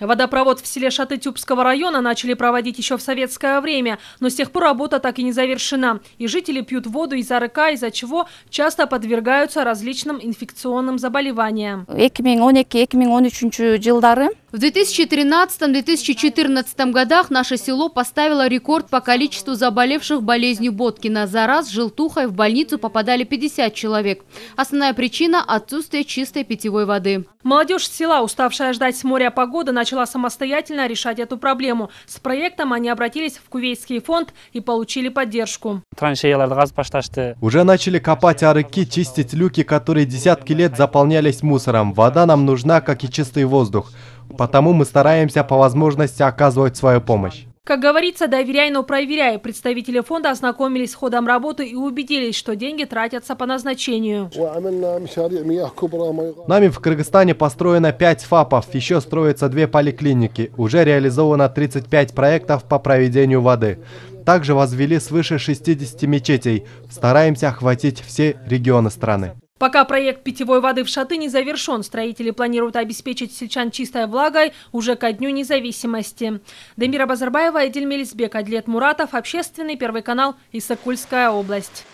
Водопровод в селе Шатытюбского района начали проводить еще в советское время, но с тех пор работа так и не завершена. И жители пьют воду из-за из-за чего часто подвергаются различным инфекционным заболеваниям. В 2013-2014 годах наше село поставило рекорд по количеству заболевших болезнью Боткина. За раз с желтухой в больницу попадали 50 человек. Основная причина – отсутствие чистой питьевой воды. Молодежь села, уставшая ждать с моря погоды, начала самостоятельно решать эту проблему. С проектом они обратились в Кувейский фонд и получили поддержку. Уже начали копать арыки, чистить люки, которые десятки лет заполнялись мусором. Вода нам нужна, как и чистый воздух. Потому мы стараемся по возможности оказывать свою помощь. Как говорится, доверяй, но проверяй. Представители фонда ознакомились с ходом работы и убедились, что деньги тратятся по назначению. Нами в Кыргызстане построено 5 ФАПов, еще строятся две поликлиники. Уже реализовано 35 проектов по проведению воды. Также возвели свыше 60 мечетей. Стараемся охватить все регионы страны. Пока проект питьевой воды в Шатыне завершен, строители планируют обеспечить сельчан чистой влагой уже ко Дню независимости. Демира Базарбаева, Эдиль Мелисбек, Адлет Муратов, Общественный, Первый канал, Исакульская область.